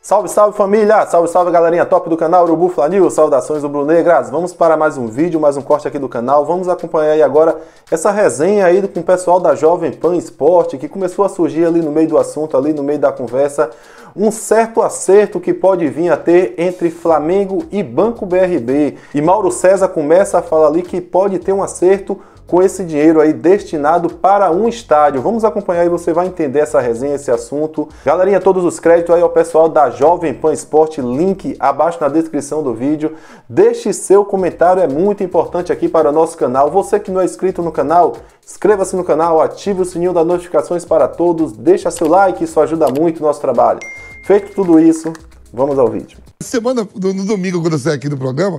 Salve, salve família! Salve, salve galerinha top do canal Urubu Flanil, saudações rubro-negras! Vamos para mais um vídeo, mais um corte aqui do canal. Vamos acompanhar aí agora essa resenha aí com o pessoal da Jovem Pan Esporte, que começou a surgir ali no meio do assunto, ali no meio da conversa, um certo acerto que pode vir a ter entre Flamengo e Banco BRB. E Mauro César começa a falar ali que pode ter um acerto com esse dinheiro aí destinado para um estádio. Vamos acompanhar e você vai entender essa resenha, esse assunto. Galerinha, todos os créditos aí ao pessoal da Jovem Pan Esporte, link abaixo na descrição do vídeo. Deixe seu comentário, é muito importante aqui para o nosso canal. Você que não é inscrito no canal, inscreva-se no canal, ative o sininho das notificações para todos, deixa seu like, isso ajuda muito o nosso trabalho. Feito tudo isso, vamos ao vídeo. Semana, no, domingo, quando eu saí aqui do programa,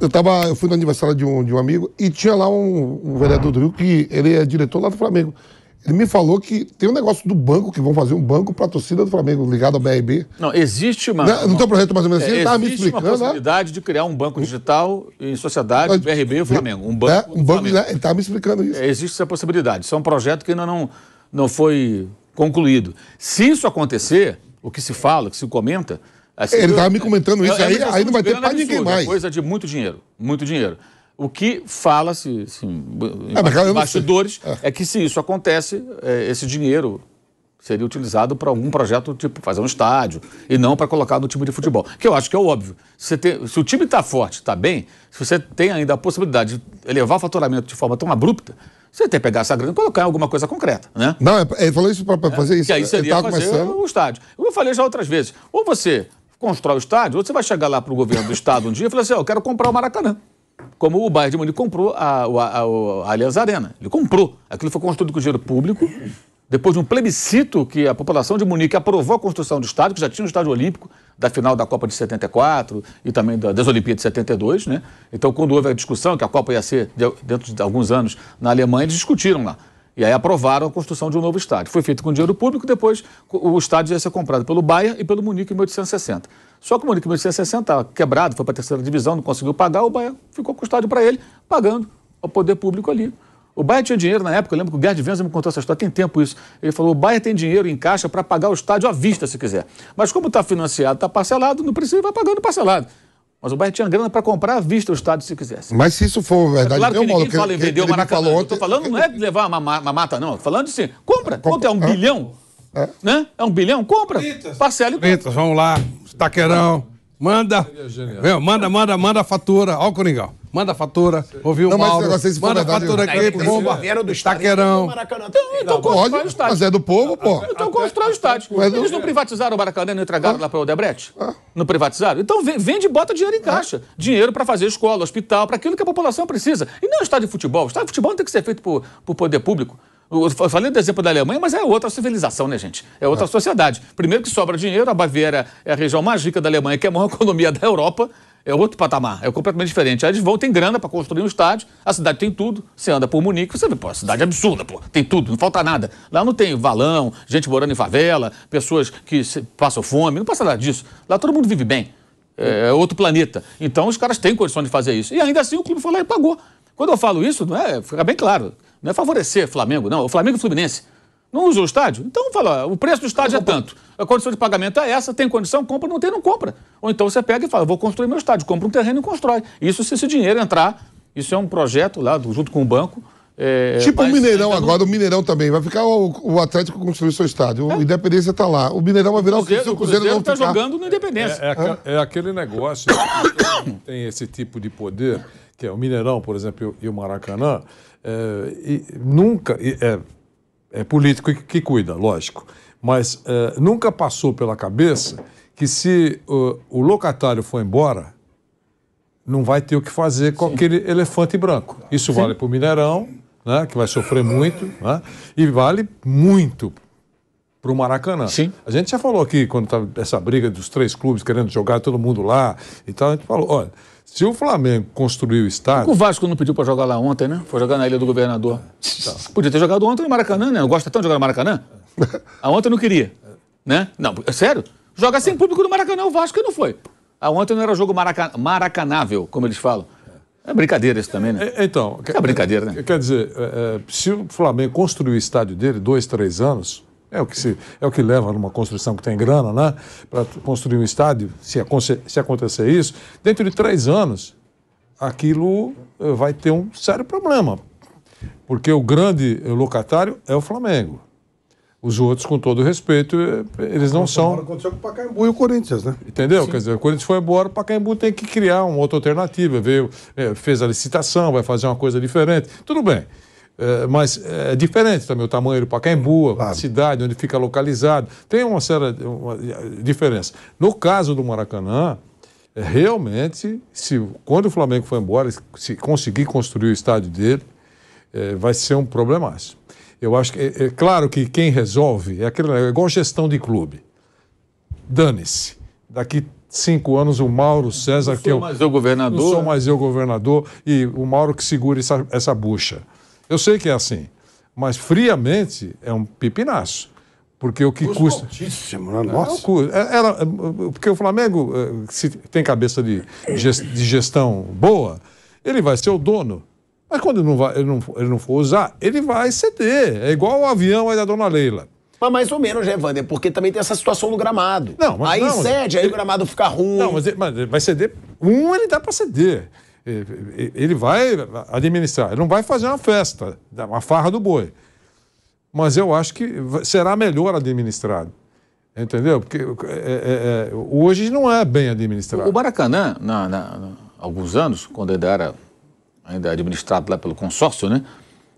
eu, tava, eu fui no aniversário de um, de um amigo e tinha lá um, um vereador do Rio que ele é diretor lá do Flamengo. Ele me falou que tem um negócio do banco, que vão fazer um banco para a torcida do Flamengo, ligado ao BRB. Não, existe uma. Não, não tem um projeto mais ou menos assim? É, ele me explicando. Existe uma né? possibilidade né? de criar um banco digital em sociedade, BRB e o Flamengo. Um é, banco. É, um banco Ele estava me explicando isso. É, existe essa possibilidade. Isso é um projeto que ainda não, não foi concluído. Se isso acontecer, o que se fala, o que se comenta, Assim, ele estava me comentando isso, aí, aí não vai ter é para ninguém é mais. Coisa de muito dinheiro, muito dinheiro. O que fala-se, assim, é, ah, em bastidores, é. é. que se isso acontece, é, esse dinheiro seria utilizado para algum projeto, tipo fazer um estádio, e não para colocar no time de futebol. Que eu acho que é óbvio. Se, tem, se o time está forte, está bem, se você tem ainda a possibilidade de elevar o faturamento de forma tão abrupta, você tem que pegar essa grana e colocar em alguma coisa concreta, né? Não, é, ele falou isso para fazer isso. Que aí seria fazer começando... o estádio. Como eu falei já outras vezes, ou você constrói o estádio, você vai chegar lá para o governo do estado um dia e falar assim: eu quero comprar o Maracanã. Como o Bayern de Munique comprou a, a, a, a Allianz Arena. Ele comprou. Aquilo foi construído com dinheiro público, depois de um plebiscito que a população de Munique aprovou a construção do estádio, que já tinha um estádio olímpico da final da Copa de 74 e também das Olimpíadas de 72, né? Então, quando houve a discussão que a Copa ia ser, dentro de alguns anos, na Alemanha, eles discutiram lá. E aí aprovaram a construção de um novo estádio. Foi feito com dinheiro público, depois o estádio ia ser comprado pelo Bayern e pelo Munique em 1860. Só que o Munique em 1860 estava quebrado, foi para a terceira divisão, não conseguiu pagar, o Bayern ficou com o estádio para ele, pagando ao poder público ali. O Bayern tinha dinheiro na época, eu lembro que o Gerd Wenzel me contou essa história, tem tempo isso. Ele falou, o Bayern tem dinheiro em caixa para pagar o estádio à vista, se quiser. Mas como está financiado, está parcelado, no princípio vai pagando parcelado. Mas o Bahia tinha grana para comprar à vista o estádio se quisesse. Mas se isso for é verdade, é claro que ninguém fala em vender o Maracanã. Falou ontem... Eu tô falando não é de levar uma, uma mata, não. Tô falando assim, compra. Quanto é um bilhão? É. Né? É um bilhão? Compra. Parcela e Pintas, vamos lá. Taquerão. Manda. Meu, manda, manda, manda a fatura. Olha o Coringão manda a fatura, ouviu não, o Mauro, mas se manda verdade, fatura aqui, bomba, do taquerão. Maracanã. Então, constrói pode, Mas é do povo, pô. Então constrói o estádio. Eles não privatizaram o Maracanã e não entregaram ah. lá para o Odebrecht? Ah. Não privatizaram? Então vende e bota dinheiro em ah. caixa. Dinheiro para fazer escola, hospital, para aquilo que a população precisa. E não o é estádio de futebol. O estádio de futebol não tem que ser feito por, por poder público. Eu falei do exemplo da Alemanha, mas é outra civilização, né, gente? É outra sociedade. Primeiro que sobra dinheiro, a Baviera é a região mais rica da Alemanha, que é a maior economia da Europa é outro patamar, é completamente diferente. Aí eles vão, tem grana para construir um estádio, a cidade tem tudo, você anda por Munique, você vê, pô, a cidade é absurda, pô, tem tudo, não falta nada. Lá não tem valão, gente morando em favela, pessoas que passam fome, não passa nada disso. Lá todo mundo vive bem, é, é outro planeta. Então os caras têm condição de fazer isso. E ainda assim o clube foi lá e pagou. Quando eu falo isso, não é, fica bem claro, não é favorecer Flamengo, não, o Flamengo e o Fluminense. Não usou o estádio? Então fala, ó, o preço do estádio é tanto. A condição de pagamento é essa, tem condição, compra, não tem, não compra. Ou então você pega e fala, vou construir meu estádio, compra um terreno e constrói. Isso se esse dinheiro entrar, isso é um projeto lá, do, junto com o banco. É, tipo o Mineirão tá agora, no... o Mineirão também. Vai ficar o, o Atlético construir seu estádio. O é. Independência está lá. O Mineirão vai virar o Cruzeiro. O Cruzeiro, Cruzeiro está jogando no Independência. É, é, é aquele negócio que tem, esse tipo de poder, que é o Mineirão, por exemplo, e o Maracanã. É, e nunca é político que, que cuida, lógico. Mas é, nunca passou pela cabeça que se o, eh, o, locatário for embora, não vai ter o que fazer com Sim. aquele elefante branco. Isso Sim. vale para o Mineirão, né, que vai sofrer muito, né, e vale muito para o Maracanã. Sim. A gente já falou aqui, quando estava tá essa briga dos três clubes querendo jogar todo mundo lá e tal, a gente falou, olha, se o Flamengo construiu o estádio... O Vasco não pediu para jogar lá ontem, né? Foi jogar na Ilha do Governador. Tá. Podia ter jogado ontem no Maracanã, né? Eu gosta tanto de jogar no Maracanã? A ah, ontem não queria, né? Não, é sério? Joga sem público no Maracanã o Vasco e não foi. A ah, ontem não era jogo maraca... maracanável, como eles falam. É, é brincadeira isso também, né? É, é, então... É brincadeira, né? Quer dizer, se o Flamengo construiu o estádio dele dois, três anos é o que, se, é o que leva numa construção que tem grana, né? Para construir um estádio, se, se acontecer isso, dentro de três anos, aquilo eh, vai ter um sério problema. Porque o grande eh, locatário é o Flamengo. Os outros, com todo respeito, eh, eles não são. Aconteceu com o Pacaembu e o Corinthians, né? Entendeu? Sim. Quer dizer, o Corinthians foi embora, o Pacaembu tem que criar uma outra alternativa. Veio, fez a licitação, vai fazer uma coisa diferente. Tudo bem. É, mas eh, é diferente também o tamanho do Pacaembu, claro. a cidade onde fica localizado. Tem uma séria uma eh, diferença. No caso do Maracanã, realmente, se, quando o Flamengo for embora, se conseguir construir o estádio dele, é, vai ser um problemaço. Eu acho que, é, é claro que quem resolve é, aquele, é igual gestão de clube. Dane-se. Daqui cinco anos o Mauro César, que eu. É Não sou mais eu governador. Não sou né? mais eu governador e o Mauro que segura essa, essa bucha. Eu sei que é assim, mas friamente é um pipinaço. Porque o que custa. Altíssimo, né? É, Nossa. É, é, porque o Flamengo, eh, se tem cabeça de, de gestão boa, ele vai ser o dono. Mas quando ele não, vai, ele, não, ele não for usar, ele vai ceder. É igual o avião aí da dona Leila. Mas mais ou menos, né, Wander? Porque também tem essa situação no gramado. Não, mas aí não, cede, ele... aí o gramado fica ruim. Não, mas, mas vai ceder. Um ele dá para ceder. Eh, eh, ele vai administrar, ele não vai fazer uma festa, uma farra do boi. Mas eu acho que será melhor administrado. Entendeu? Porque é, é, hoje não é bem administrado. O Maracanã, na, na, na, alguns anos, quando ainda era ainda administrado lá pelo consórcio, né?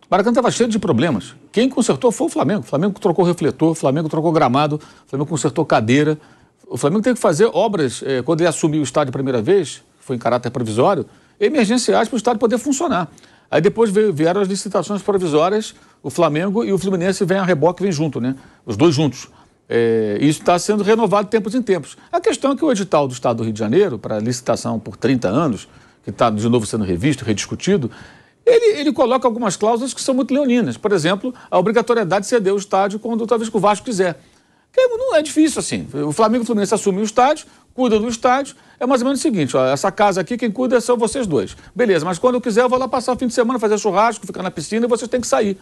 O Maracanã estava cheio de problemas. Quem consertou foi o Flamengo. O Flamengo trocou refletor, o Flamengo trocou gramado, o Flamengo consertou cadeira. O Flamengo teve que fazer obras. quando ele assumiu o estádio a primeira vez, foi em caráter provisório, emergenciais para o estádio poder funcionar. Aí depois vieram as licitações provisórias, o Flamengo e o Fluminense vem a reboque, vem junto, né? Os dois juntos. É, isso está sendo renovado tempos em tempos. A questão é que o edital do Estado do Rio de Janeiro, para licitação por 30 anos, que está de novo sendo revisto, rediscutido, ele, ele coloca algumas cláusulas que são muito leoninas. Por exemplo, a obrigatoriedade de ceder o estádio quando talvez o Vasco quiser. Não é difícil assim. O Flamengo e o Fluminense assumem o estádio, cuida do estádio. É mais ou menos o seguinte: ó, essa casa aqui, quem cuida são vocês dois. Beleza, mas quando eu quiser, eu vou lá passar o fim de semana, fazer churrasco, ficar na piscina e vocês têm que sair.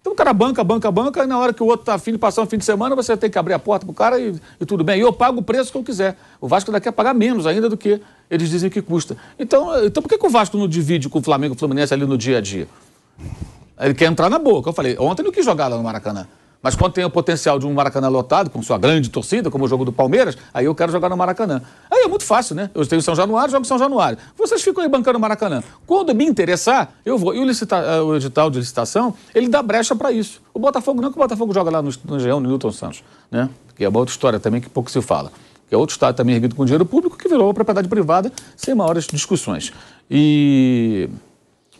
Então o cara banca, banca, banca, e na hora que o outro tá afim de passar um fim de semana, você tem que abrir a porta pro cara e, e tudo bem. E eu pago o preço que eu quiser. O Vasco daqui a pagar menos ainda do que eles dizem que custa. Então, então por que, que o Vasco não divide com o Flamengo e o Fluminense ali no dia a dia? Ele quer entrar na boca. Eu falei, ontem não quis jogar lá no Maracanã. Mas quando tem o potencial de um Maracanã lotado, com sua grande torcida, como o jogo do Palmeiras, aí eu quero jogar no Maracanã. Aí é muito fácil, né? Eu tenho São Januário, jogo São Januário. Vocês ficam aí bancando o Maracanã. Quando me interessar, eu vou. E o, licita... Eh, o edital de licitação, ele dá brecha para isso. O Botafogo, não que o Botafogo joga lá no, no no Newton Santos, né? Que é uma outra história também que pouco se fala. Que é outro estado também erguido com dinheiro público que virou propriedade privada sem maiores discussões. E.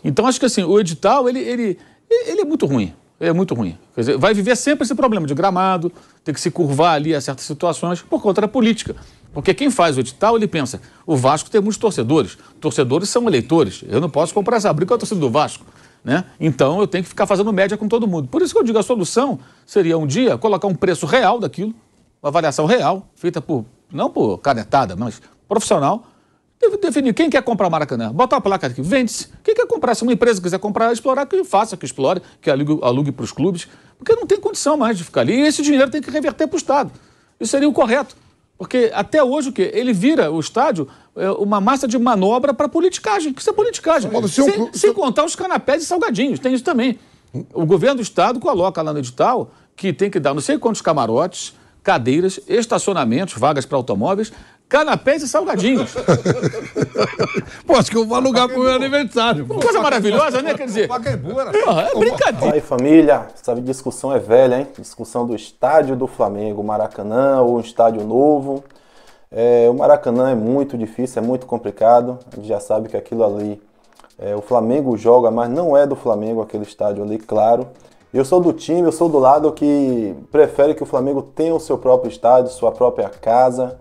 Então acho que assim, o edital, ele, ele, ele é muito ruim é muito ruim. Quer dizer, vai viver sempre esse problema de gramado, tem que se curvar ali a certas situações por conta da política. Porque quem faz o edital, ele pensa, o Vasco tem muitos torcedores, torcedores são eleitores, eu não posso comprar essa briga com a torcida do Vasco. Né? Então eu tenho que ficar fazendo média com todo mundo. Por isso que eu digo, a solução seria um dia colocar um preço real daquilo, uma avaliação real, feita por, não por canetada, mas profissional, definir quem quer comprar o Maracanã. Bota a placa aqui, vende-se. Quem quer comprar? Se uma empresa quiser comprar, explorar, que faça, que explore, que alugue, alugue para os clubes, porque não tem condição mais de ficar ali. E esse dinheiro tem que reverter para o Estado. Isso seria o correto. Porque até hoje o quê? Ele vira o estádio é, uma massa de manobra para politicagem, que isso é politicagem. sem, sem contar os canapés e salgadinhos, tem isso também. O governo do estado coloca lá no edital que tem que dar não sei quantos camarotes, cadeiras, estacionamentos, vagas para automóveis, canapés e salgadinhos. Pô, acho que eu vou alugar pro meu aniversário. Uma coisa maravilhosa, né? Quer dizer. é brincadeira. Aí, família, sabe, discussão é velha, hein? Discussão do estádio do Flamengo, Maracanã ou um estádio novo. É, o Maracanã é muito difícil, é muito complicado. A gente já sabe que aquilo ali. É, o Flamengo joga, mas não é do Flamengo aquele estádio ali, claro. Eu sou do time, eu sou do lado que prefere que o Flamengo tenha o seu próprio estádio, sua própria casa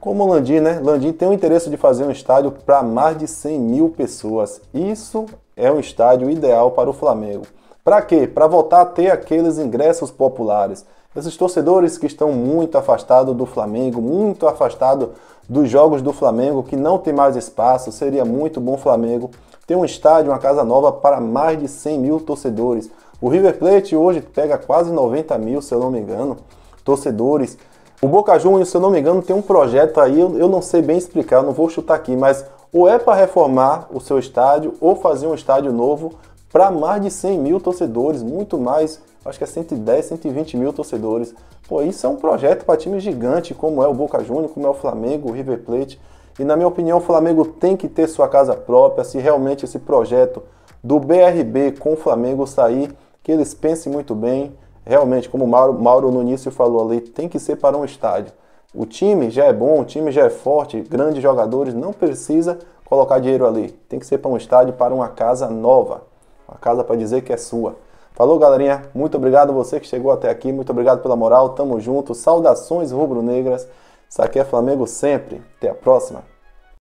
como o Landim, né? Landim tem o interesse de fazer um estádio para mais de 100 mil pessoas. Isso é um estádio ideal para o Flamengo. Para quê? Para voltar a ter aqueles ingressos populares. Esses torcedores que estão muito afastados do Flamengo, muito afastados dos jogos do Flamengo, que não tem mais espaço, seria muito bom o Flamengo ter um estádio, uma casa nova para mais de 100 mil torcedores. O River Plate hoje pega quase 90 mil, se eu não me engano, torcedores. O Boca Juniors, se eu não me engano, tem um projeto aí, eu não sei bem explicar, não vou chutar aqui, mas ou é para reformar o seu estádio ou fazer um estádio novo para mais de 100 mil torcedores, muito mais, acho que é 110, 120 mil torcedores. Pô, isso é um projeto para time gigante como é o Boca Juniors, como é o Flamengo, o River Plate. E na minha opinião, o Flamengo tem que ter sua casa própria, se realmente esse projeto do BRB com o Flamengo sair, que eles pensem muito bem, realmente, como o Mauro, Mauro no início falou ali, tem que ser para um estádio. O time já é bom, o time já é forte, grandes jogadores, não precisa colocar dinheiro ali. Tem que ser para um estádio, para uma casa nova. Uma casa para dizer que é sua. Falou, galerinha. Muito obrigado você que chegou até aqui. Muito obrigado pela moral. Tamo junto. Saudações rubro-negras. Isso aqui é Flamengo sempre. Até a próxima.